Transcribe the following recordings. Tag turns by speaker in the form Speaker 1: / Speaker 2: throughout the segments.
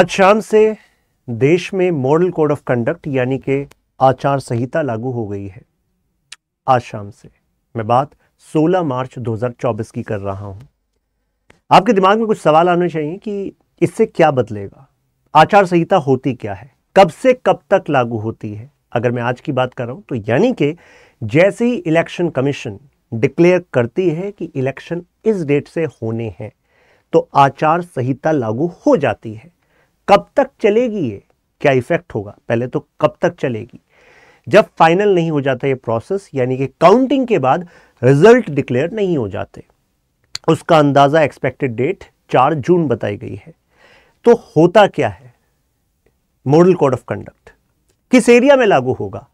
Speaker 1: आज शाम से देश में मॉडल कोड ऑफ कंडक्ट यानी के आचार संहिता लागू हो गई है आज शाम से मैं बात 16 मार्च 2024 की कर रहा हूं आपके दिमाग में कुछ सवाल आने चाहिए कि इससे क्या बदलेगा आचार संहिता होती क्या है कब से कब तक लागू होती है अगर मैं आज की बात कर रहा हूं तो यानी कि जैसे ही इलेक्शन कमीशन डिक्लेयर करती है कि इलेक्शन इस डेट से होने हैं तो आचार संहिता लागू हो जाती है कब तक चलेगी ये क्या इफेक्ट होगा पहले तो कब तक चलेगी जब फाइनल नहीं हो जाता ये प्रोसेस यानी कि काउंटिंग के बाद रिजल्ट डिक्लेयर नहीं हो जाते उसका अंदाज़ा एक्सपेक्टेड डेट चार जून बताई गई है तो होता क्या है मॉडल कोड ऑफ कंडक्ट किस एरिया में लागू होगा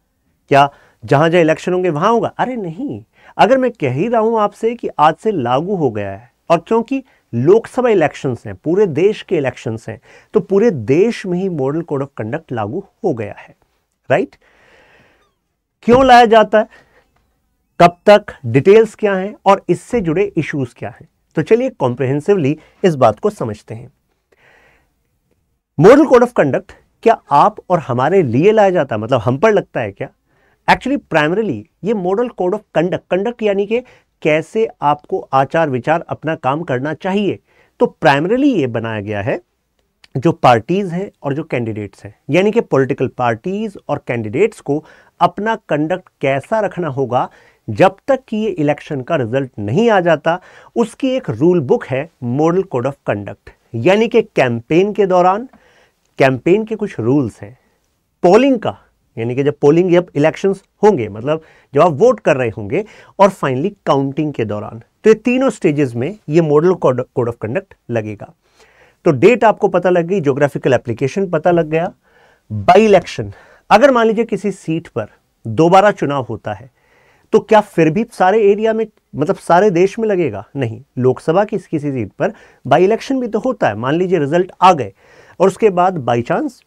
Speaker 1: क्या जहां जहां इलेक्शन होंगे वहां होगा अरे नहीं अगर मैं कह ही रहा हूं आपसे कि आज से लागू हो गया है और क्योंकि लोकसभा इलेक्शंस हैं पूरे देश के इलेक्शंस हैं तो पूरे देश में ही मॉडल कोड ऑफ कंडक्ट लागू हो गया है राइट क्यों लाया जाता है कब तक डिटेल्स क्या हैं और इससे जुड़े इश्यूज क्या हैं तो चलिए कॉम्प्रिहेंसिवली इस बात को समझते हैं मॉडल कोड ऑफ कंडक्ट क्या आप और हमारे लिए लाया जाता है मतलब हम पर लगता है क्या एक्चुअली प्राइमरीली ये model code of conduct conduct यानी कि कैसे आपको आचार विचार अपना काम करना चाहिए तो प्राइमरली ये बनाया गया है जो पार्टीज़ हैं और जो कैंडिडेट्स हैं यानी कि पॉलिटिकल पार्टीज़ और कैंडिडेट्स को अपना कंडक्ट कैसा रखना होगा जब तक कि ये इलेक्शन का रिजल्ट नहीं आ जाता उसकी एक रूल बुक है मॉडल कोड ऑफ कंडक्ट यानी कि कैंपेन के दौरान कैंपेन के कुछ रूल्स हैं पोलिंग का यानी कि जब पोलिंग जब इलेक्शन होंगे मतलब जब आप वोट कर रहे होंगे और फाइनली काउंटिंग के दौरान तो ये तीनों स्टेजेस में ये मॉडल कोड ऑफ कंडक्ट लगेगा तो डेट आपको पता लग गई ज्योग्राफिकल एप्लीकेशन पता लग गया बाई इलेक्शन अगर मान लीजिए किसी सीट पर दोबारा चुनाव होता है तो क्या फिर भी सारे एरिया में मतलब सारे देश में लगेगा नहीं लोकसभा की किसी सीट पर बाई इलेक्शन भी तो होता है मान लीजिए रिजल्ट आ गए और उसके बाद बाई चांस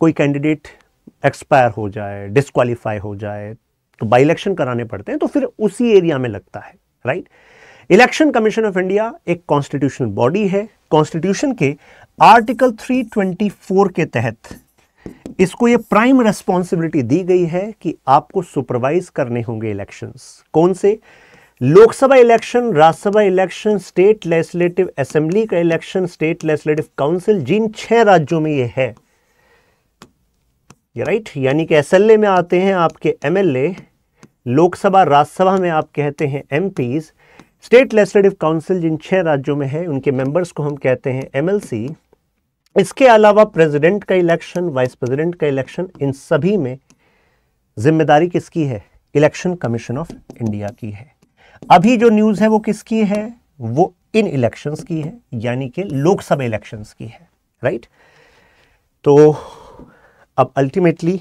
Speaker 1: कोई कैंडिडेट एक्सपायर हो जाए डिस्कालीफाई हो जाए तो बाई इलेक्शन कराने पड़ते हैं तो फिर उसी एरिया में लगता है right election commission of India एक कॉन्स्टिट्यूशनल बॉडी है कॉन्स्टिट्यूशन के आर्टिकल 324 के तहत इसको ये प्राइम रेस्पॉन्सिबिलिटी दी गई है कि आपको सुपरवाइज करने होंगे इलेक्शंस कौन से Lok Sabha election Rajya Sabha election state legislative assembly का इलेक्शन स्टेट लेजिस्लेटिव काउंसिल जिन छह राज्यों में ये है राइट यानी कि एस में आते हैं आपके एम लोकसभा राज्यसभा में आप कहते हैं एम स्टेट लेजिस्लेटिव काउंसिल जिन छह राज्यों में है उनके मेंबर्स को हम कहते हैं एम इसके अलावा प्रेसिडेंट का इलेक्शन वाइस प्रेसिडेंट का इलेक्शन इन सभी में जिम्मेदारी किसकी है इलेक्शन कमीशन ऑफ इंडिया की है अभी जो न्यूज़ है वो किसकी है वो इन इलेक्शंस की है यानी कि लोकसभा इलेक्शंस की है राइट तो अब अल्टीमेटली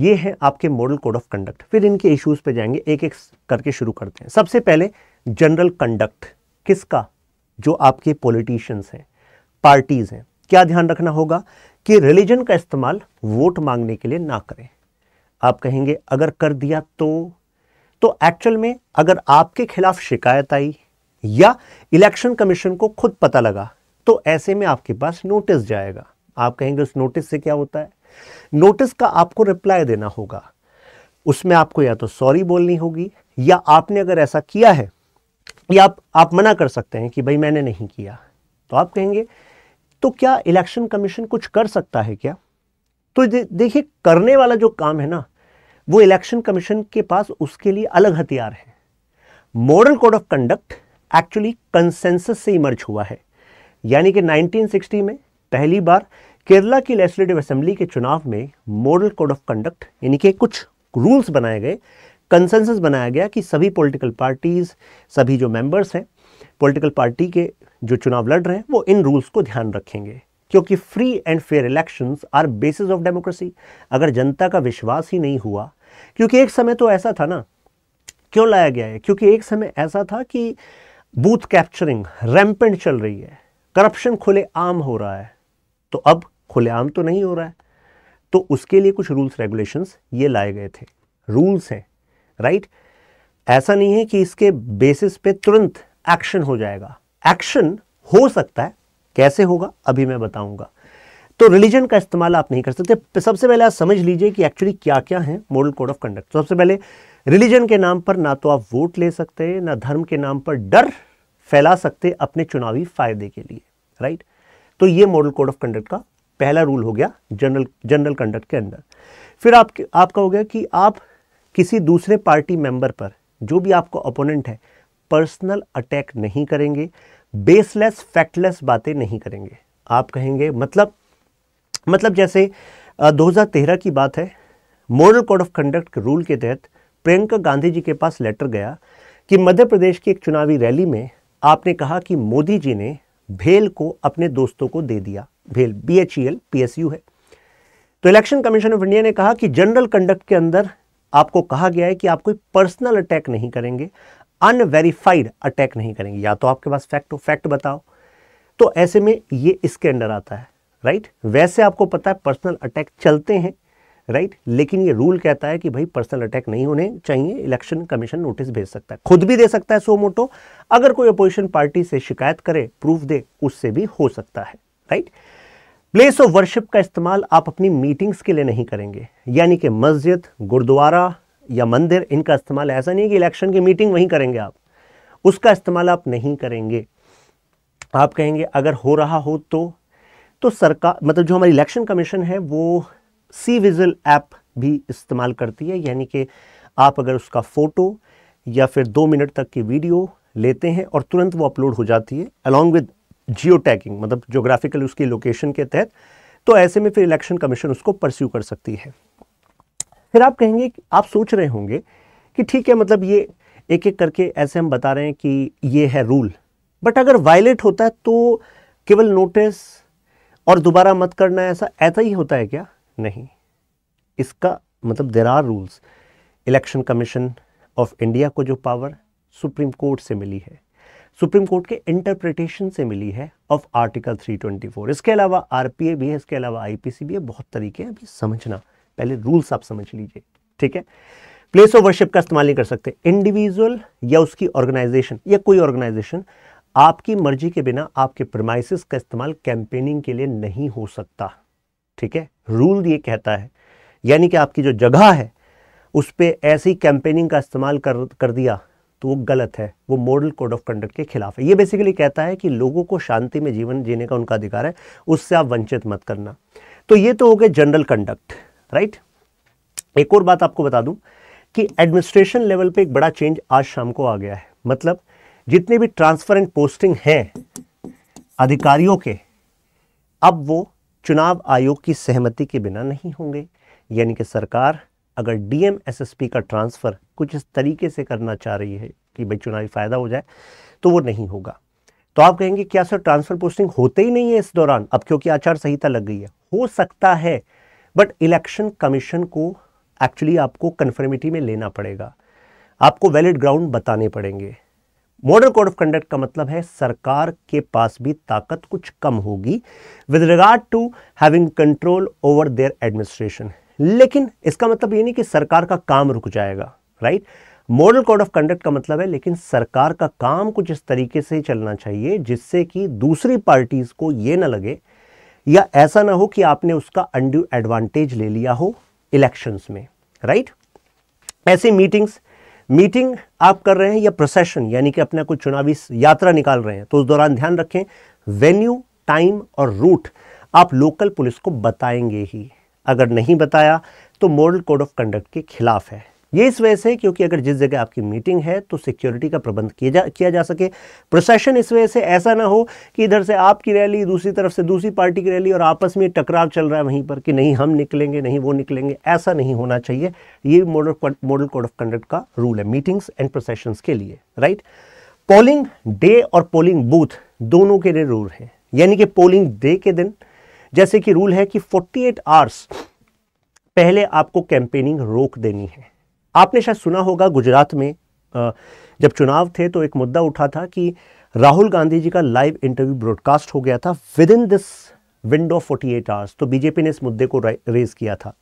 Speaker 1: ये है आपके मॉडल कोड ऑफ कंडक्ट फिर इनके इश्यूज पे जाएंगे एक एक करके शुरू करते हैं सबसे पहले जनरल कंडक्ट किसका जो आपके पॉलिटिशियंस हैं पार्टीज़ हैं क्या ध्यान रखना होगा कि रिलीजन का इस्तेमाल वोट मांगने के लिए ना करें आप कहेंगे अगर कर दिया तो तो एक्चुअल में अगर आपके खिलाफ शिकायत आई या इलेक्शन कमीशन को खुद पता लगा तो ऐसे में आपके पास नोटिस जाएगा आप कहेंगे उस नोटिस से क्या होता है नोटिस का आपको रिप्लाई देना होगा उसमें आपको या तो सॉरी बोलनी होगी या आपने अगर ऐसा किया है या आप, आप मना कर सकते हैं कि भाई मैंने नहीं किया तो आप कहेंगे तो क्या इलेक्शन कमीशन कुछ कर सकता है क्या तो दे, देखिए करने वाला जो काम है ना वो इलेक्शन कमीशन के पास उसके लिए अलग हथियार है model code of conduct actually consensus से इमर्ज हुआ है यानी कि 1960 में पहली बार केरला की लेजिस्लेटिव असेंबली के चुनाव में मॉडल कोड ऑफ कंडक्ट यानी कि कुछ रूल्स बनाए गए कंसेंसस बनाया गया कि सभी पॉलिटिकल पार्टीज़ सभी जो मेंबर्स हैं पॉलिटिकल पार्टी के जो चुनाव लड़ रहे हैं वो इन रूल्स को ध्यान रखेंगे क्योंकि free and fair elections are basis of democracy अगर जनता का विश्वास ही नहीं हुआ क्योंकि एक समय तो ऐसा था ना क्यों लाया गया है क्योंकि एक समय ऐसा था कि बूथ कैप्चरिंग रैम्पेंट चल रही है करप्शन खुले आम हो रहा है तो अब खुलेआम तो नहीं हो रहा है तो उसके लिए कुछ रूल्स रेगुलेशंस ये लाए गए थे रूल्स हैं राइट ऐसा नहीं है कि इसके बेसिस पे तुरंत एक्शन हो जाएगा एक्शन हो सकता है कैसे होगा अभी मैं बताऊंगा तो रिलीजन का इस्तेमाल आप नहीं कर सकते सबसे पहले आप समझ लीजिए कि एक्चुअली क्या क्या है मॉडल कोड ऑफ कंडक्ट सबसे पहले रिलीजन के नाम पर ना तो आप वोट ले सकते ना धर्म के नाम पर डर फैला सकते अपने चुनावी फायदे के लिए राइट तो ये मॉडल कोड ऑफ कंडक्ट का पहला रूल हो गया जनरल जनरल कंडक्ट के अंदर फिर आप आपका हो गया कि आप किसी दूसरे पार्टी मेंबर पर जो भी आपका ओपोनेंट है पर्सनल अटैक नहीं करेंगे बेसलेस फैक्टलेस बातें नहीं करेंगे आप कहेंगे मतलब मतलब जैसे 2013 की बात है moral code of conduct rule के तहत प्रियंका गांधी जी के पास लेटर गया कि मध्य प्रदेश की एक चुनावी रैली में आपने कहा कि मोदी जी ने भेल को अपने दोस्तों को दे दिया भेल B H E L P S U है तो इलेक्शन कमीशन ऑफ इंडिया ने कहा कि जनरल कंडक्ट के अंदर आपको कहा गया है कि आप कोई पर्सनल अटैक नहीं करेंगे अनवेरीफाइड अटैक नहीं करेंगे या तो आपके पास फैक्ट हो फैक्ट बताओ तो ऐसे में ये इसके अंडर आता है राइट वैसे आपको पता है पर्सनल अटैक चलते हैं राइट लेकिन ये रूल कहता है कि भाई पर्सनल अटैक नहीं होने चाहिए इलेक्शन कमीशन नोटिस भेज सकता है खुद भी दे सकता है सो मोटो अगर कोई अपोजिशन पार्टी से शिकायत करे प्रूफ दे उससे भी हो सकता है राइट प्लेस ऑफ वर्शिप का इस्तेमाल आप अपनी मीटिंग्स के लिए नहीं करेंगे यानी कि मस्जिद गुरुद्वारा या मंदिर इनका इस्तेमाल ऐसा नहीं है कि इलेक्शन की मीटिंग वहीं करेंगे आप उसका इस्तेमाल आप नहीं करेंगे आप कहेंगे अगर हो रहा हो तो तो सरकार मतलब जो हमारी इलेक्शन कमीशन है वो सी विजल ऐप भी इस्तेमाल करती है यानी कि आप अगर उसका फ़ोटो या फिर दो मिनट तक की वीडियो लेते हैं और तुरंत वो अपलोड हो जाती है अलॉन्ग विद जियो टैगिंग मतलब जोग्राफिकल उसकी लोकेशन के तहत तो ऐसे में फिर इलेक्शन कमीशन उसको परस्यू कर सकती है फिर आप कहेंगे आप सोच रहे होंगे कि ठीक है मतलब ये एक एक करके ऐसे हम बता रहे हैं कि ये है रूल बट अगर वायलेट होता है तो केवल नोटिस और दोबारा मत करना ऐसा ऐसा ही होता है क्या नहीं इसका मतलब there are rules election commission of India को जो पावर सुप्रीम कोर्ट से मिली है सुप्रीम कोर्ट के इंटरप्रिटेशन से मिली है ऑफ आर्टिकल 324 इसके अलावा आरपीए भी है इसके अलावा आईपीसी भी है बहुत तरीके हैं अभी समझना पहले रूल्स आप समझ लीजिए ठीक है प्लेस ऑफ वर्शिप का इस्तेमाल नहीं कर सकते इंडिविजुअल या उसकी ऑर्गेनाइजेशन या कोई ऑर्गेनाइजेशन आपकी मर्जी के बिना आपके प्रमाइसिस का इस्तेमाल कैंपेनिंग के लिए नहीं हो सकता ठीक है रूल ये कहता है यानी कि आपकी जो जगह है उस पर ऐसी कैंपेनिंग का इस्तेमाल कर कर दिया तो वो गलत है वो मॉडल कोड ऑफ कंडक्ट के खिलाफ है ये बेसिकली कहता है कि लोगों को शांति में जीवन जीने का उनका अधिकार है उससे आप वंचित मत करना तो ये तो हो गए जनरल कंडक्ट राइट एक और बात आपको बता दूं कि एडमिनिस्ट्रेशन लेवल पे एक बड़ा चेंज आज शाम को आ गया है मतलब जितने भी ट्रांसफर एंड पोस्टिंग है अधिकारियों के अब वो चुनाव आयोग की सहमति के बिना नहीं होंगे यानी कि सरकार अगर डीएम एसएसपी का ट्रांसफ़र कुछ इस तरीके से करना चाह रही है कि भाई चुनावी फ़ायदा हो जाए तो वो नहीं होगा तो आप कहेंगे क्या सर ट्रांसफ़र पोस्टिंग होते ही नहीं है इस दौरान अब क्योंकि आचार संहिता लग गई है हो सकता है बट इलेक्शन कमीशन को एक्चुअली आपको कन्फर्मिटी में लेना पड़ेगा आपको वैलिड ग्राउंड बताने पड़ेंगे मॉडल कोड ऑफ कंडक्ट का मतलब है सरकार के पास भी ताकत कुछ कम होगी with regard to having control over their administration लेकिन इसका मतलब ये नहीं कि सरकार का काम रुक जाएगा right model code of conduct का मतलब है लेकिन सरकार का काम कुछ इस तरीके से चलना चाहिए जिससे कि दूसरी पार्टीज़ को ये ना लगे या ऐसा ना हो कि आपने उसका अंड्यू एडवांटेज ले लिया हो इलेक्शंस में राइट ऐसी मीटिंग्स मीटिंग आप कर रहे हैं या प्रोसेशन यानी कि अपना कोई चुनावी यात्रा निकाल रहे हैं तो उस दौरान ध्यान रखें वेन्यू टाइम और रूट आप लोकल पुलिस को बताएंगे ही अगर नहीं बताया तो मॉडल कोड ऑफ कंडक्ट के खिलाफ है ये इस वजह से क्योंकि अगर जिस जगह आपकी मीटिंग है तो सिक्योरिटी का प्रबंध किया जा किया जा सके प्रोसेशन इस वजह से ऐसा ना हो कि इधर से आपकी रैली दूसरी तरफ से दूसरी पार्टी की रैली और आपस में टकराव चल रहा है वहीं पर कि नहीं हम निकलेंगे नहीं वो निकलेंगे ऐसा नहीं होना चाहिए ये model model code of conduct का रूल है मीटिंग्स एंड प्रोसेशन के लिए राइट पोलिंग डे और पोलिंग बूथ दोनों के लिए रूल है यानी कि पोलिंग डे के दिन जैसे कि रूल है कि 48 आवर्स पहले आपको कैंपेनिंग रोक देनी है आपने शायद सुना होगा गुजरात में जब चुनाव थे तो एक मुद्दा उठा था कि राहुल गांधी जी का लाइव इंटरव्यू ब्रॉडकास्ट हो गया था within this window 48 hours तो बीजेपी ने इस मुद्दे को रेज किया था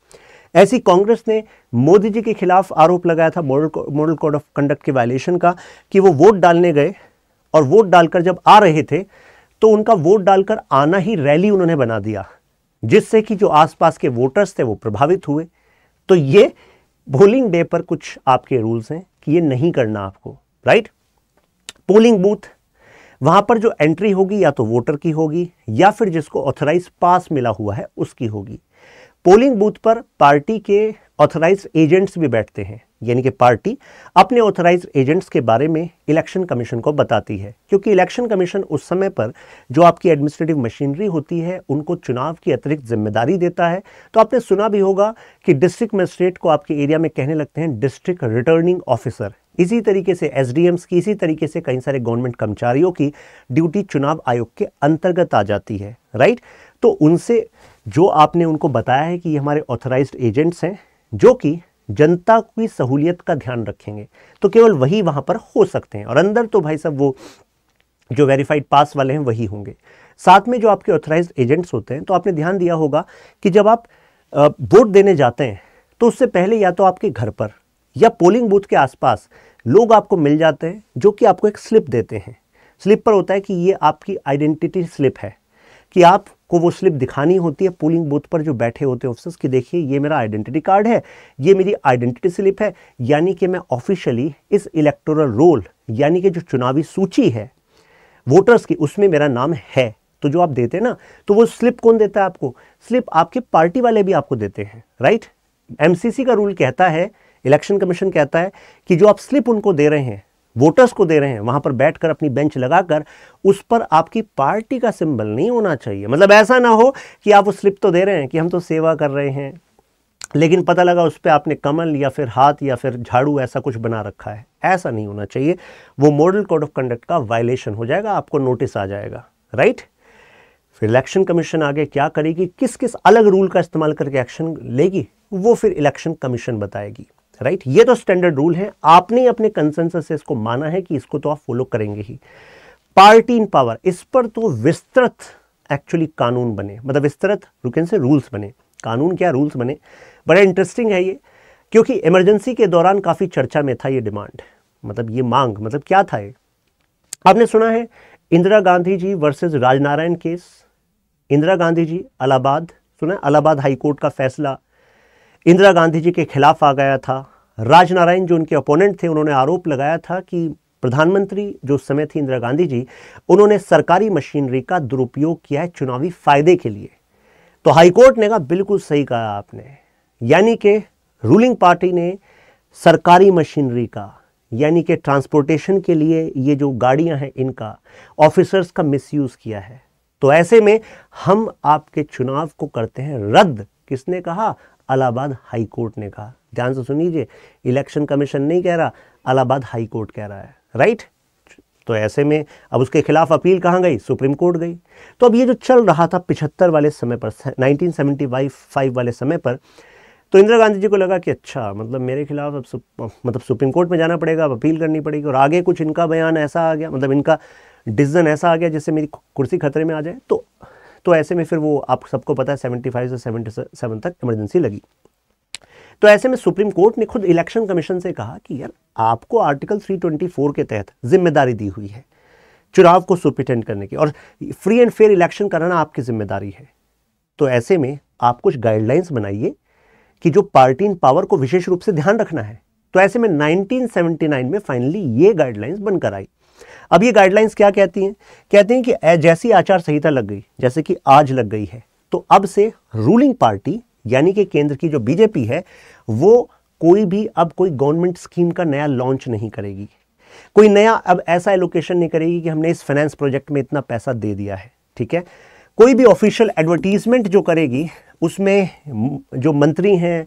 Speaker 1: ऐसी कांग्रेस ने मोदी जी के खिलाफ आरोप लगाया था model model code of conduct के वायलेशन का कि वो वोट डालने गए और वोट डालकर जब आ रहे थे तो उनका वोट डालकर आना ही रैली उन्होंने बना दिया जिससे कि जो आसपास के वोटर्स थे वो प्रभावित हुए तो ये पोलिंग डे पर कुछ आपके रूल्स हैं कि ये नहीं करना आपको राइट पोलिंग बूथ वहां पर जो एंट्री होगी या तो वोटर की होगी या फिर जिसको ऑथराइज पास मिला हुआ है उसकी होगी पोलिंग बूथ पर पार्टी के ऑथराइज एजेंट्स भी बैठते हैं यानी कि पार्टी अपने ऑथराइज एजेंट्स के बारे में इलेक्शन कमीशन को बताती है क्योंकि इलेक्शन कमीशन उस समय पर जो आपकी एडमिनिस्ट्रेटिव मशीनरी होती है उनको चुनाव की अतिरिक्त जिम्मेदारी देता है तो आपने सुना भी होगा कि डिस्ट्रिक्ट मजिस्ट्रेट को आपके एरिया में कहने लगते हैं डिस्ट्रिक्ट रिटर्निंग ऑफिसर इसी तरीके से एस की इसी तरीके से कई सारे गवर्नमेंट कर्मचारियों की ड्यूटी चुनाव आयोग के अंतर्गत आ जाती है राइट तो उनसे जो आपने उनको बताया है कि ये हमारे ऑथराइज्ड एजेंट्स हैं जो कि जनता की सहूलियत का ध्यान रखेंगे तो केवल वही वहां पर हो सकते हैं और अंदर तो भाई साहब वो जो वेरीफाइड पास वाले हैं वही होंगे साथ में जो आपके ऑथराइज एजेंट्स होते हैं तो आपने ध्यान दिया होगा कि जब आप वोट देने जाते हैं तो उससे पहले या तो आपके घर पर या पोलिंग बूथ के आसपास लोग आपको मिल जाते हैं जो कि आपको एक स्लिप देते हैं स्लिप पर होता है कि ये आपकी आइडेंटिटी स्लिप है कि आप को वो स्लिप दिखानी होती है पोलिंग बूथ पर जो बैठे होते हैं ऑफिसर्स कि देखिए ये मेरा आइडेंटिटी कार्ड है ये मेरी आइडेंटिटी स्लिप है यानी कि मैं ऑफिशियली इस इलेक्टोरल रोल यानी कि जो चुनावी सूची है वोटर्स की उसमें मेरा नाम है तो जो आप देते हैं ना तो वो स्लिप कौन देता है आपको स्लिप आपके पार्टी वाले भी आपको देते हैं राइट एमसीसी का रूल कहता है इलेक्शन कमीशन कहता है कि जो आप स्लिप उनको दे रहे हैं वोटर्स को दे रहे हैं वहां पर बैठकर अपनी बेंच लगाकर उस पर आपकी पार्टी का सिंबल नहीं होना चाहिए मतलब ऐसा ना हो कि आप वो स्लिप तो दे रहे हैं कि हम तो सेवा कर रहे हैं लेकिन पता लगा उस पर आपने कमल या फिर हाथ या फिर झाड़ू ऐसा कुछ बना रखा है ऐसा नहीं होना चाहिए वो मॉडल कोड ऑफ कंडक्ट का वायलेशन हो जाएगा आपको नोटिस आ जाएगा राइट फिर इलेक्शन कमीशन आगे क्या करेगी किस किस अलग रूल का इस्तेमाल करके एक्शन लेगी वो फिर इलेक्शन कमीशन बताएगी राइट ये तो स्टैंडर्ड रूल है आपने अपने कंसेंसस से इसको माना है कि इसको तो आप फॉलो करेंगे ही पार्टी इन पावर इस पर तो विस्तृत एक्चुअली कानून बने मतलब विस्तृत रुकन से रूल्स बने कानून क्या रूल्स बने बड़ा इंटरेस्टिंग है ये क्योंकि इमरजेंसी के दौरान काफ़ी चर्चा में था ये डिमांड मतलब ये मांग मतलब क्या था ये आपने सुना है इंदिरा गांधी जी वर्सेज राजनारायण केस इंदिरा गांधी जी अलाहाबाद सुना है अलाहाबाद हाईकोर्ट का फैसला इंदिरा गांधी जी के खिलाफ आ गया था राजनारायण जो उनके अपोनेंट थे उन्होंने आरोप लगाया था कि प्रधानमंत्री जो समय थी इंदिरा गांधी जी उन्होंने सरकारी मशीनरी का दुरुपयोग किया है चुनावी फायदे के लिए तो हाईकोर्ट ने कहा बिल्कुल सही कहा आपने यानी कि रूलिंग पार्टी ने सरकारी मशीनरी का यानी कि ट्रांसपोर्टेशन के लिए ये जो गाड़ियां हैं इनका ऑफिसर्स का मिसयूज़ किया है तो ऐसे में हम आपके चुनाव को करते हैं रद्द किसने कहा अलाहाबाद हाई कोर्ट ने कहा ध्यान से सुन लीजिए इलेक्शन कमीशन नहीं कह रहा अलाहाबाद हाई कोर्ट कह रहा है राइट तो ऐसे में अब उसके खिलाफ अपील कहाँ गई सुप्रीम कोर्ट गई तो अब ये जो चल रहा था पिछहत्तर वाले समय पर नाइनटीन फाइव वाले समय पर तो इंदिरा गांधी जी को लगा कि अच्छा मतलब मेरे खिलाफ अब सुप, मतलब सुप्रीम कोर्ट में जाना पड़ेगा अब अपील करनी पड़ेगी और आगे कुछ इनका बयान ऐसा आ गया मतलब इनका डिसीजन ऐसा आ गया जिससे मेरी कुर्सी खतरे में आ जाए तो तो ऐसे में फिर वो आप सबको पता है सेवेंटी फाइव से सेवेंटी सेवन तक इमरजेंसी लगी तो ऐसे में सुप्रीम कोर्ट ने खुद इलेक्शन कमीशन से कहा कि यार आपको आर्टिकल 324 के तहत जिम्मेदारी दी हुई है चुनाव को सुप्रिटेंड करने की और फ्री एंड फेयर इलेक्शन कराना आपकी जिम्मेदारी है तो ऐसे में आप कुछ गाइडलाइंस बनाइए कि जो पार्टी इन पावर को विशेष रूप से ध्यान रखना है तो ऐसे में 1979 में फाइनली ये गाइडलाइंस बनकर आई अब ये गाइडलाइंस क्या कहती हैं कहती हैं कि जैसी आचार संहिता लग गई जैसे कि आज लग गई है तो अब से रूलिंग पार्टी यानी कि केंद्र की जो बीजेपी है वो कोई भी अब कोई गवर्नमेंट स्कीम का नया लॉन्च नहीं करेगी कोई नया अब ऐसा एलोकेशन नहीं करेगी कि हमने इस फाइनेंस प्रोजेक्ट में इतना पैसा दे दिया है ठीक है कोई भी ऑफिशियल एडवर्टीजमेंट जो करेगी उसमें जो मंत्री हैं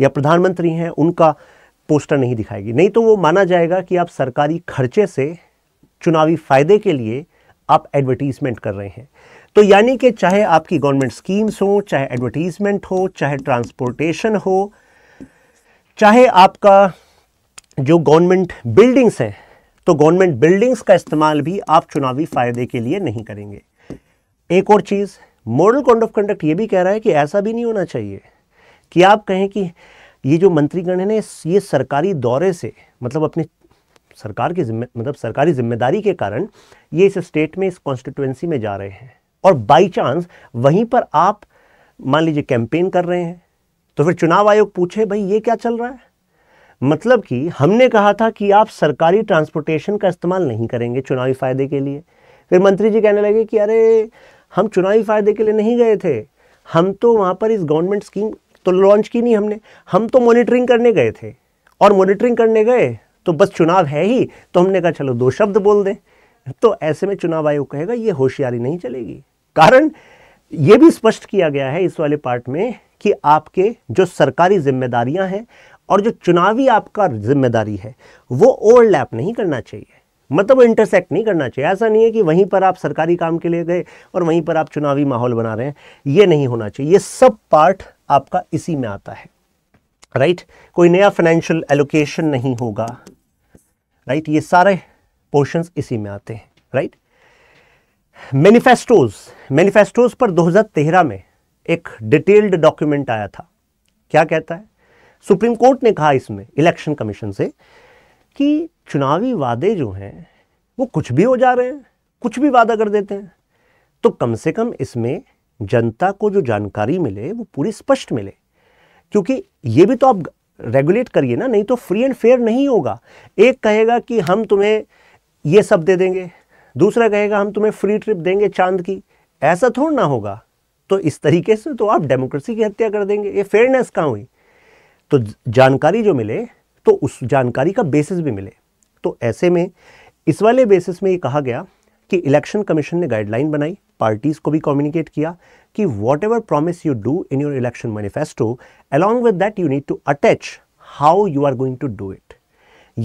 Speaker 1: या प्रधानमंत्री हैं उनका पोस्टर नहीं दिखाएगी नहीं तो वो माना जाएगा कि आप सरकारी खर्चे से चुनावी फ़ायदे के लिए आप एडवर्टीज़मेंट कर रहे हैं तो यानी कि चाहे आपकी गवर्नमेंट स्कीम्स हो चाहे एडवर्टीज़मेंट हो चाहे ट्रांसपोर्टेशन हो चाहे आपका जो गवर्नमेंट बिल्डिंग्स हैं तो गवर्नमेंट बिल्डिंग्स का इस्तेमाल भी आप चुनावी फ़ायदे के लिए नहीं करेंगे एक और चीज़ मॉडल कोड ऑफ कंडक्ट ये भी कह रहा है कि ऐसा भी नहीं होना चाहिए कि आप कहें कि ये जो मंत्रीगण है ना ये सरकारी दौरे से मतलब अपने सरकार की जिम्मे मतलब सरकारी जिम्मेदारी के कारण ये इस स्टेट में इस कॉन्स्टिट्युएंसी में जा रहे हैं और बाई चांस वहीं पर आप मान लीजिए कैंपेन कर रहे हैं तो फिर चुनाव आयोग पूछे भाई ये क्या चल रहा है मतलब कि हमने कहा था कि आप सरकारी ट्रांसपोर्टेशन का इस्तेमाल नहीं करेंगे चुनावी फ़ायदे के लिए फिर मंत्री जी कहने लगे कि अरे हम चुनावी फ़ायदे के लिए नहीं गए थे हम तो वहाँ पर इस गवर्नमेंट स्कीम तो लॉन्च की नहीं हमने हम तो मॉनिटरिंग करने गए थे और मॉनिटरिंग करने गए तो बस चुनाव है ही तो हमने कहा चलो दो शब्द बोल दें तो ऐसे में चुनाव आयोग कहेगा ये होशियारी नहीं चलेगी कारण ये भी स्पष्ट किया गया है इस वाले पार्ट में कि आपके जो सरकारी जिम्मेदारियां हैं और जो चुनावी आपका जिम्मेदारी है वो ओवरलैप नहीं करना चाहिए मतलब वो इंटरसेक्ट नहीं करना चाहिए ऐसा नहीं है कि वहीं पर आप सरकारी काम के लिए गए और वहीं पर आप चुनावी माहौल बना रहे हैं ये नहीं होना चाहिए ये सब पार्ट आपका इसी में आता है राइट right? कोई नया फाइनेंशियल एलोकेशन नहीं होगा राइट ये सारे पोर्शंस इसी में आते हैं राइट मैनिफेस्टोज मैनिफेस्टोज पर 2013 में एक डिटेल्ड डॉक्यूमेंट आया था क्या कहता है सुप्रीम कोर्ट ने कहा इसमें इलेक्शन कमीशन से कि चुनावी वादे जो हैं वो कुछ भी हो जा रहे हैं कुछ भी वादा कर देते हैं तो कम से कम इसमें जनता को जो जानकारी मिले वो पूरी स्पष्ट मिले क्योंकि ये भी तो आप रेगुलेट करिए ना नहीं तो फ्री एंड फेयर नहीं होगा एक कहेगा कि हम तुम्हें ये सब दे देंगे दूसरा कहेगा हम तुम्हें फ्री ट्रिप देंगे चांद की ऐसा थोड़ा ना होगा तो इस तरीके से तो आप डेमोक्रेसी की हत्या कर देंगे ये फेयरनेस कहाँ हुई तो जानकारी जो मिले तो उस जानकारी का बेसिस भी मिले तो ऐसे में इस वाले बेसिस में ये कहा गया कि इलेक्शन कमीशन ने गाइडलाइन बनाई पार्टीज़ को भी कम्युनिकेट किया कि whatever promise you do in your election manifesto along with that you need to attach how you are going to do it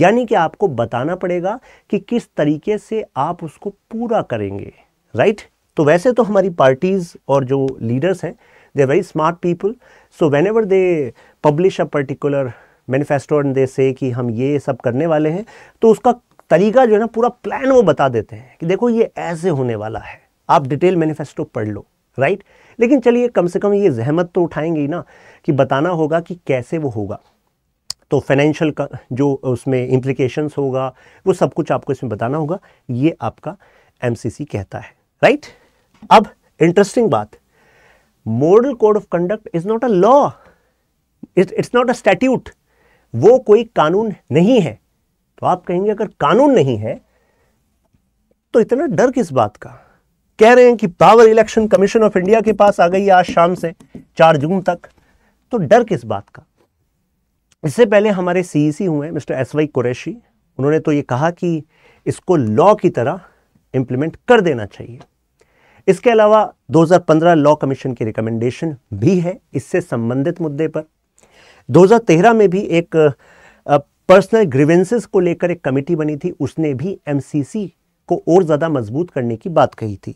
Speaker 1: यानी कि आपको बताना पड़ेगा कि किस तरीके से आप उसको पूरा करेंगे राइट right? तो वैसे तो हमारी पार्टीज़ और जो लीडर्स हैं they very smart people so whenever they publish a particular manifesto and they say कि हम ये सब करने वाले हैं तो उसका तरीका जो है ना पूरा प्लान वो बता देते हैं कि देखो ये ऐसे होने वाला है आप डिटेल मैनिफेस्टो पढ़ लो राइट लेकिन चलिए कम से कम ये जहमत तो उठाएंगे ना कि बताना होगा कि कैसे वो होगा तो फाइनेंशियल का जो उसमें इम्प्लीकेशंस होगा वो सब कुछ आपको इसमें बताना होगा ये आपका एमसीसी कहता है राइट अब इंटरेस्टिंग बात model code of conduct is not a law it's not a statute वो कोई कानून नहीं है तो आप कहेंगे अगर कानून नहीं है तो इतना डर किस बात का कह रहे हैं कि power election commission of India के पास आ गई आज शाम से चार जून तक तो डर किस बात का इससे पहले हमारे सीईसी e हुए मिस्टर एस वाई कुरैशी उन्होंने तो ये कहा कि इसको लॉ की तरह इम्प्लीमेंट कर देना चाहिए इसके अलावा 2015 लॉ कमीशन की रिकमेंडेशन भी है इससे संबंधित मुद्दे पर 2013 में भी एक पर्सनल ग्रीवेंसेस को लेकर एक कमेटी बनी थी उसने भी एमसीसी को और ज़्यादा मजबूत करने की बात कही थी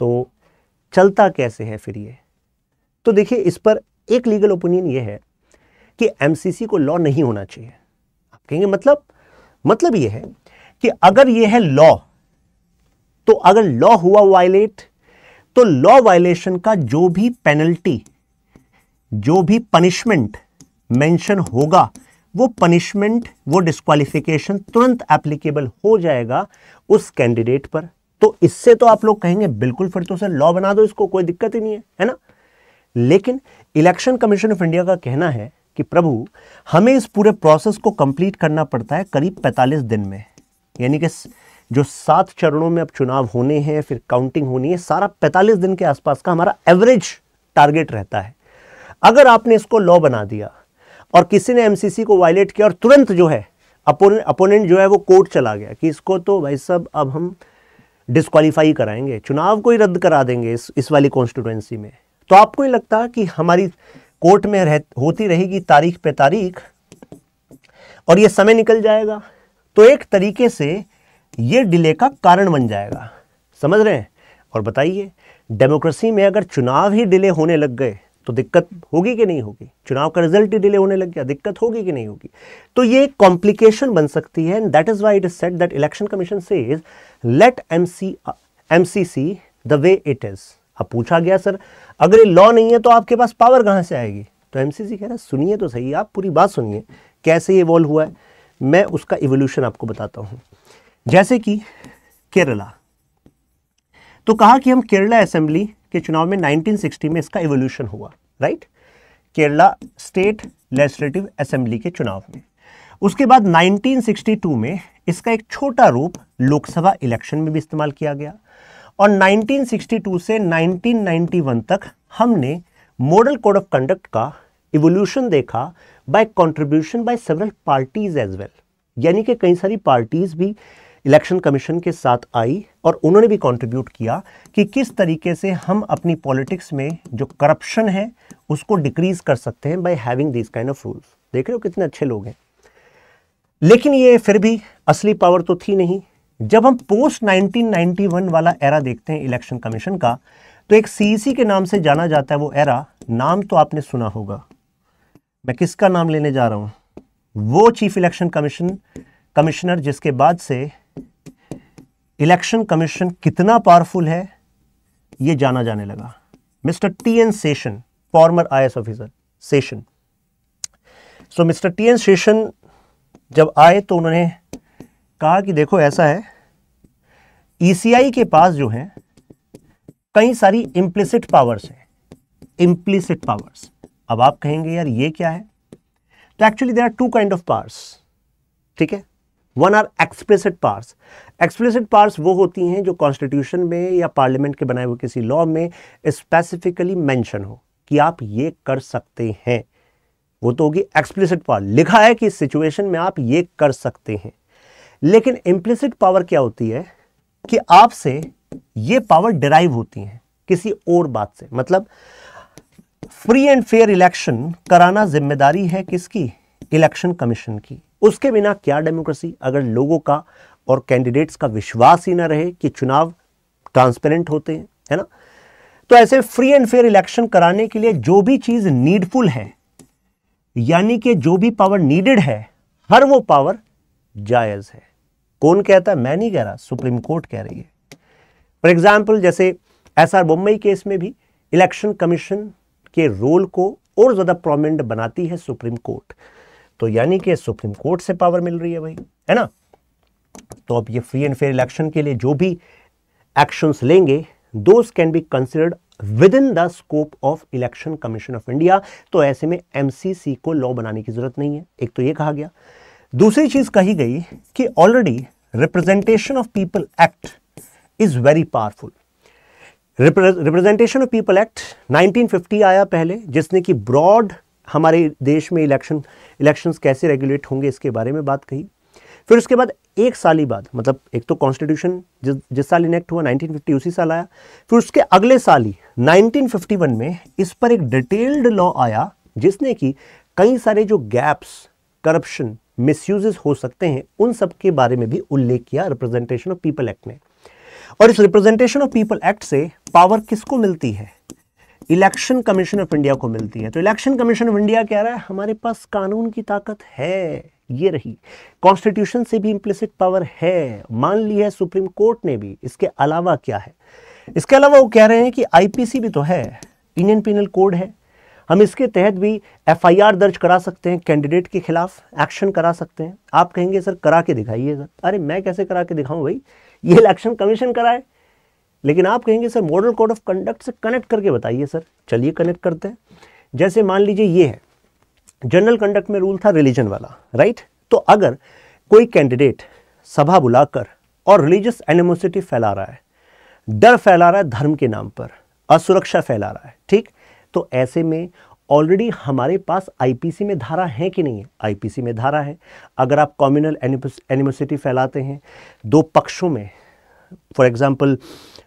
Speaker 1: तो चलता कैसे है फिर ये तो देखिए इस पर एक लीगल ओपिनियन ये है कि एमसीसी को लॉ नहीं होना चाहिए आप कहेंगे मतलब मतलब ये है कि अगर ये है लॉ तो अगर लॉ हुआ वायलेट तो लॉ वायलेशन का जो भी पेनल्टी जो भी पनिशमेंट मेंशन होगा वो पनिशमेंट वो डिस्कालिफिकेशन तुरंत एप्लीकेबल हो जाएगा उस कैंडिडेट पर तो इससे तो आप लोग कहेंगे बिल्कुल फिर तो सर लॉ बना दो इसको कोई दिक्कत ही नहीं है है ना लेकिन इलेक्शन कमीशन ऑफ इंडिया का कहना है कि प्रभु हमें इस पूरे प्रोसेस को कंप्लीट करना पड़ता है करीब 45 दिन में यानी कि जो सात चरणों में अब चुनाव होने हैं फिर काउंटिंग होनी है सारा 45 दिन के आसपास का हमारा एवरेज टारगेट रहता है अगर आपने इसको लॉ बना दिया और किसी ने एमसीसी को वायलेट किया और तुरंत जो है अपोनेंट अपोनेंट जो है वो कोर्ट चला गया कि इसको तो भाई साहब अब हम डिस्कालीफाई कराएंगे चुनाव को ही रद्द करा देंगे इस इस वाली कॉन्स्टिट्युएंसी में तो आपको ही लगता कि हमारी कोर्ट में रह होती रहेगी तारीख पे तारीख और ये समय निकल जाएगा तो एक तरीके से ये डिले का कारण बन जाएगा समझ रहे हैं और बताइए डेमोक्रेसी में अगर चुनाव ही डिले होने लग गए तो दिक्कत होगी कि नहीं होगी चुनाव का रिजल्ट ही डिले होने लग गया दिक्कत होगी कि नहीं होगी तो ये कॉम्प्लिकेशन बन सकती है and that is why it is said that election commission से is let M C M C C the way it is अब पूछा गया सर अगर ये लॉ नहीं है तो आपके पास पावर कहाँ से आएगी तो एम सी सी कह रहा है सुनिए तो सही आप पूरी बात सुनिए कैसे इवॉल्व हुआ है मैं उसका इवोल्यूशन आपको बताता हूँ जैसे कि केरला तो कहा कि हम केरला असेंबली के चुनाव में 1960 में इसका इवोल्यूशन हुआ right Kerala state legislative assembly के चुनाव में उसके बाद 1962 में इसका एक छोटा रूप लोकसभा इलेक्शन में भी इस्तेमाल किया गया और 1962 से 1991 तक हमने मॉडल कोड ऑफ कंडक्ट का इवोल्यूशन देखा by contribution by several parties as well यानी कि कई सारी पार्टीज भी इलेक्शन कमीशन के साथ आई और उन्होंने भी कंट्रीब्यूट किया कि किस तरीके से हम अपनी पॉलिटिक्स में जो करप्शन है उसको डिक्रीज कर सकते हैं by having this kind of rules देख रहे हो कितने अच्छे लोग हैं लेकिन ये फिर भी असली पावर तो थी नहीं जब हम पोस्ट 1991 वाला एरा देखते हैं इलेक्शन कमीशन का तो एक सी e के नाम से जाना जाता है वो एरा नाम तो आपने सुना होगा मैं किसका नाम लेने जा रहा हूँ वो चीफ इलेक्शन कमीशन कमिश्नर जिसके बाद से इलेक्शन कमीशन कितना पावरफुल है यह जाना जाने लगा mister T N Seshan former I officer Seshan so mister T N Seshan जब आए तो उन्होंने कहा कि देखो ऐसा है ईसीआई e के पास जो है कई सारी इंप्लिसिट पावर्स हैं इंप्लिसिट पावर्स अब आप कहेंगे यार ये क्या है तो actually there are two kind of powers ठीक है one are explicit powers explicit parts वो होती हैं जो कॉन्स्टिट्यूशन में या पार्लियामेंट के बनाए हुए किसी लॉ में स्पेसिफिकली मेंशन हो कि आप ये कर सकते हैं वो तो होगी एक्सप्लिसिट पावर लिखा है कि इस सिचुएशन में आप ये कर सकते हैं लेकिन इम्प्लिसिट पावर क्या होती है कि आपसे ये पावर डिराइव होती है किसी और बात से मतलब फ्री एंड फेयर इलेक्शन कराना जिम्मेदारी है किसकी इलेक्शन कमीशन की उसके बिना क्या डेमोक्रेसी अगर लोगों का और कैंडिडेट्स का विश्वास ही ना रहे कि चुनाव ट्रांसपेरेंट होते हैं है ना तो ऐसे फ्री एंड फेयर इलेक्शन कराने के लिए जो भी चीज़ नीडफुल है यानी कि जो भी पावर नीडेड है हर वो पावर जायज़ है कौन कहता है मैं नहीं कह रहा सुप्रीम कोर्ट कह रही है फॉर एग्जाम्पल जैसे एस आर मुंबई केस में भी इलेक्शन कमीशन के रोल को और ज़्यादा प्रोमिनेंट बनाती है सुप्रीम कोर्ट तो यानी कि सुप्रीम कोर्ट से पावर मिल रही है भाई है ना तो अब ये फ्री एंड फेयर इलेक्शन के लिए जो भी एक्शंस लेंगे those can be considered within the scope of election commission of India तो ऐसे में एमसीसी को लॉ बनाने की जरूरत नहीं है एक तो ये कहा गया दूसरी चीज कही गई कि already representation of people act is very powerful representation of people act 1950 आया पहले जिसने कि ब्रॉड हमारे देश में इलेक्शन इलेक्शंस कैसे रेगुलेट होंगे इसके बारे में बात कही फिर उसके बाद एक साल ही बाद मतलब एक तो कॉन्स्टिट्यूशन जिस जिस साल इनेक्ट हुआ 1950 उसी साल आया फिर उसके अगले साल ही 1951 में इस पर एक डिटेल्ड लॉ आया जिसने कि कई सारे जो गैप्स करप्शन मिसयूजेस हो सकते हैं उन सब के बारे में भी उल्लेख किया रिप्रेजेंटेशन ऑफ पीपल एक्ट ने और इस रिप्रेजेंटेशन ऑफ पीपल एक्ट से पावर किसको मिलती है इलेक्शन कमीशन ऑफ इंडिया को मिलती है तो इलेक्शन कमीशन ऑफ इंडिया क्या रहा है हमारे पास कानून की ताकत है ये रही कॉन्स्टिट्यूशन से भी इम्प्लिसिट पावर है मान ली है सुप्रीम कोर्ट ने भी इसके अलावा क्या है इसके अलावा वो कह रहे हैं कि आईपीसी भी तो है इंडियन पिनल कोड है हम इसके तहत भी एफआईआर दर्ज करा सकते हैं कैंडिडेट के खिलाफ एक्शन करा सकते हैं आप कहेंगे सर करा के सर अरे मैं कैसे करा के दिखाऊं भाई ये इलेक्शन कमीशन कराए लेकिन आप कहेंगे sir model code of conduct से कनेक्ट करके बताइए सर चलिए कनेक्ट करते हैं जैसे मान लीजिए ये है जनरल कंडक्ट में रूल था रिलीजन वाला राइट तो अगर कोई कैंडिडेट सभा बुलाकर और रिलीजियस एनिमोसिटी फैला रहा है डर फैला रहा है धर्म के नाम पर असुरक्षा फैला रहा है ठीक तो ऐसे में ऑलरेडी हमारे पास आईपीसी में धारा है कि नहीं है आईपीसी में धारा है अगर आप कॉम्युनल एनिमोसिटी फैलाते हैं दो पक्षों में फॉर एग्जाम्पल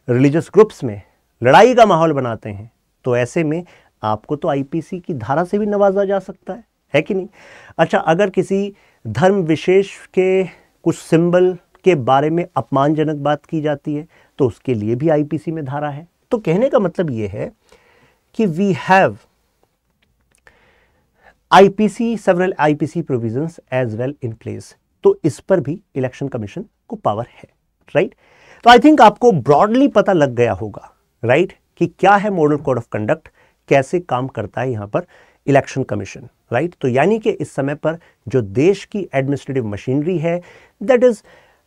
Speaker 1: रिलीजियस ग्रुप्स में लड़ाई का माहौल बनाते हैं तो ऐसे में आपको तो आईपीसी की धारा से भी नवाजा जा सकता है है कि नहीं अच्छा अगर किसी धर्म विशेष के कुछ सिंबल के बारे में अपमानजनक बात की जाती है तो उसके लिए भी आईपीसी में धारा है तो कहने का मतलब यह है कि we have IPC several IPC provision as well in place तो इस पर भी इलेक्शन कमीशन को पावर है राइट तो आई थिंक आपको ब्रॉडली पता लग गया होगा राइट कि क्या है मॉडल कोड ऑफ कंडक्ट कैसे काम करता है यहाँ पर इलेक्शन कमीशन राइट तो यानी कि इस समय पर जो देश की एडमिनिस्ट्रेटिव मशीनरी है that is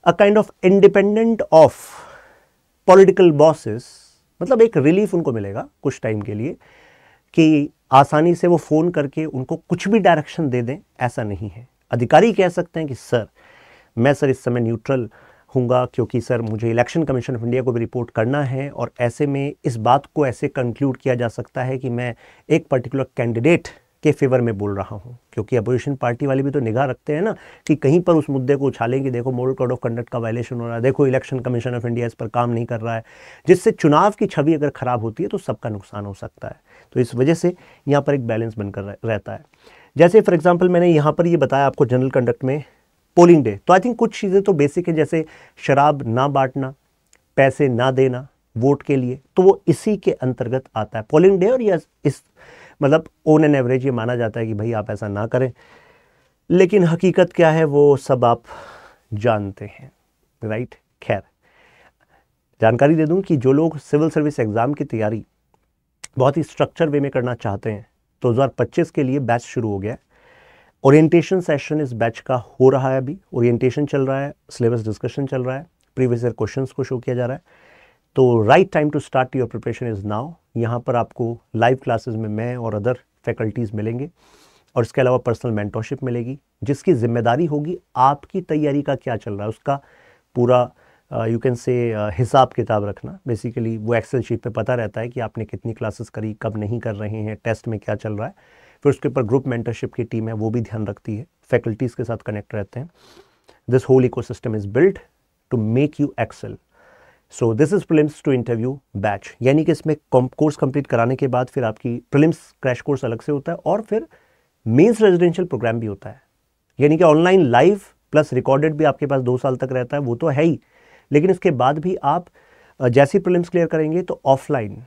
Speaker 1: a kind of independent of political bosses मतलब एक रिलीफ उनको मिलेगा कुछ टाइम के लिए कि आसानी से वो फ़ोन करके उनको कुछ भी डायरेक्शन दे दें ऐसा नहीं है अधिकारी कह सकते हैं कि सर मैं सर इस समय न्यूट्रल रखूंगा क्योंकि सर मुझे इलेक्शन कमीशन ऑफ इंडिया को भी रिपोर्ट करना है और ऐसे में इस बात को ऐसे कंक्लूड किया जा सकता है कि मैं एक पर्टिकुलर कैंडिडेट के फेवर में बोल रहा हूँ क्योंकि अपोजिशन पार्टी वाले भी तो निगाह रखते हैं ना कि कहीं पर उस मुद्दे को उछालें कि देखो मोरल कोड ऑफ कंडक्ट का वायलेशन हो रहा है देखो इलेक्शन कमीशन ऑफ इंडिया इस पर काम नहीं कर रहा है जिससे चुनाव की छवि अगर ख़राब होती है तो सबका नुकसान हो सकता है तो इस वजह से यहाँ पर एक बैलेंस बनकर रहता है जैसे फॉर एग्ज़ाम्पल मैंने यहाँ पर ये यह बताया आपको जनरल कंडक्ट में पोलिंग डे तो आई थिंक कुछ चीज़ें तो बेसिक है जैसे शराब ना बांटना पैसे ना देना वोट के लिए तो वो इसी के अंतर्गत आता है पोलिंग डे और यह इस मतलब ओन एन एवरेज ये माना जाता है कि भाई आप ऐसा ना करें लेकिन हकीकत क्या है वो सब आप जानते हैं राइट खैर जानकारी दे दूं कि जो लोग सिविल सर्विस एग्ज़ाम की तैयारी बहुत ही स्ट्रक्चर वे में करना चाहते हैं तो 2025 के लिए बैच शुरू हो गया है ओरिएंटेशन सेशन इस बैच का हो रहा है अभी ओरिएंटेशन चल रहा है सिलेबस डिस्कशन चल रहा है प्रीवियस ईयर क्वेश्चंस को शो किया जा रहा है तो right time to start your preparation is now यहाँ पर आपको लाइव क्लासेस में मैं और अदर फैकल्टीज़ मिलेंगे और इसके अलावा पर्सनल मेंटोरशिप मिलेगी जिसकी जिम्मेदारी होगी आपकी तैयारी का क्या चल रहा है उसका पूरा यू कैन से हिसाब किताब रखना बेसिकली वो एक्सेल शीट पे पता रहता है कि आपने कितनी क्लासेस करी कब नहीं कर रहे हैं टेस्ट में क्या चल रहा है फिर उसके ऊपर ग्रुप मेंटरशिप की टीम है वो भी ध्यान रखती है फैकल्टीज़ के साथ कनेक्ट रहते हैं this whole ecosystem is built to make you excel so this is prelims to interview batch यानी कि इसमें कोर्स कंप्लीट कराने के बाद फिर आपकी प्रिलिम्स क्रैश कोर्स अलग से होता है और फिर मेन्स रेजिडेंशियल प्रोग्राम भी होता है यानी कि ऑनलाइन लाइव प्लस रिकॉर्डेड भी आपके पास दो साल तक रहता है वो तो है ही लेकिन इसके बाद भी आप जैसी प्रिलिम्स क्लियर करेंगे तो ऑफलाइन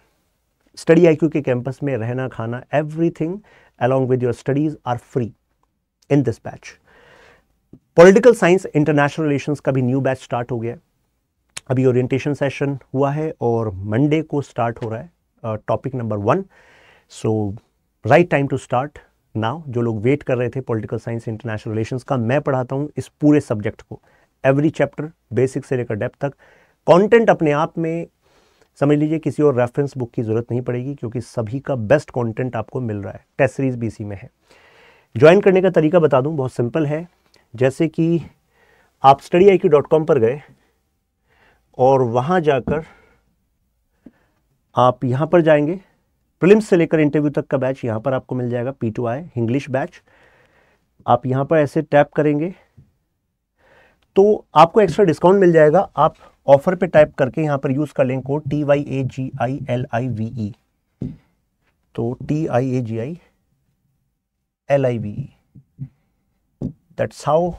Speaker 1: स्टडी आईक्यू के कैंपस में रहना खाना everything along with your studies are free in this batch. Political science international relation का भी न्यू बैच स्टार्ट हो गया है अभी ओरिएंटेशन सेशन हुआ है और मंडे को स्टार्ट हो रहा है topic number one so right time to start now जो लोग वेट कर रहे थे पॉलिटिकल साइंस इंटरनेशनल रिलेशन का मैं पढ़ाता हूँ इस पूरे सब्जेक्ट को एवरी चैप्टर बेसिक से लेकर डेप्थ तक कॉन्टेंट अपने आप में समझ लीजिए किसी और रेफरेंस बुक की ज़रूरत नहीं पड़ेगी क्योंकि सभी का बेस्ट कंटेंट आपको मिल रहा है टेस्ट सीरीज बीसी में है ज्वाइन करने का तरीका बता दूं बहुत सिंपल है जैसे कि आप स्टडी आई डॉट कॉम पर गए और वहाँ जाकर आप यहाँ पर जाएंगे प्रिलिम्स से लेकर इंटरव्यू तक का बैच यहाँ पर आपको मिल जाएगा P two I English batch आप यहाँ पर ऐसे टैप करेंगे तो आपको एक्स्ट्रा डिस्काउंट मिल जाएगा आप ऑफर पे टाइप करके यहाँ पर यूज़ कर लें code T Y A G I L I V E तो T I A G I L I V E that's how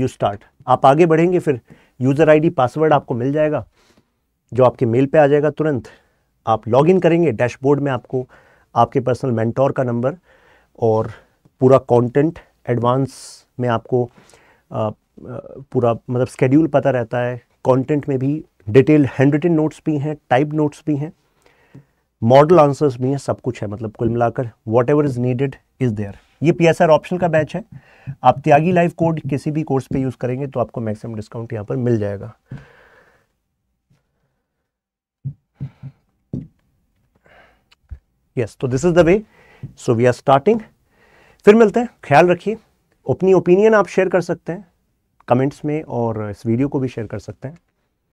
Speaker 1: you start आप आगे बढ़ेंगे फिर यूज़र आईडी पासवर्ड आपको मिल जाएगा जो आपके मेल पे आ जाएगा तुरंत आप लॉगिन करेंगे डैशबोर्ड में आपको आपके पर्सनल मेंटोर का नंबर और पूरा कंटेंट एडवांस में आपको आ, पूरा मतलब स्केड्यूल पता रहता है कंटेंट में भी डिटेल हैंड रिटन नोट्स भी हैं टाइप नोट्स भी हैं मॉडल आंसर्स भी हैं सब कुछ है मतलब कुल मिलाकर whatever is needed is there ये पी एस आर ऑप्शन का बैच है आप त्यागी लाइव कोड किसी भी कोर्स पे यूज़ करेंगे तो आपको मैक्सिमम डिस्काउंट यहां पर मिल जाएगा यस तो this is the way so we are starting फिर मिलते हैं ख्याल रखिए अपनी ओपिनियन आप शेयर कर सकते हैं कमेंट्स में और इस वीडियो को भी शेयर कर सकते हैं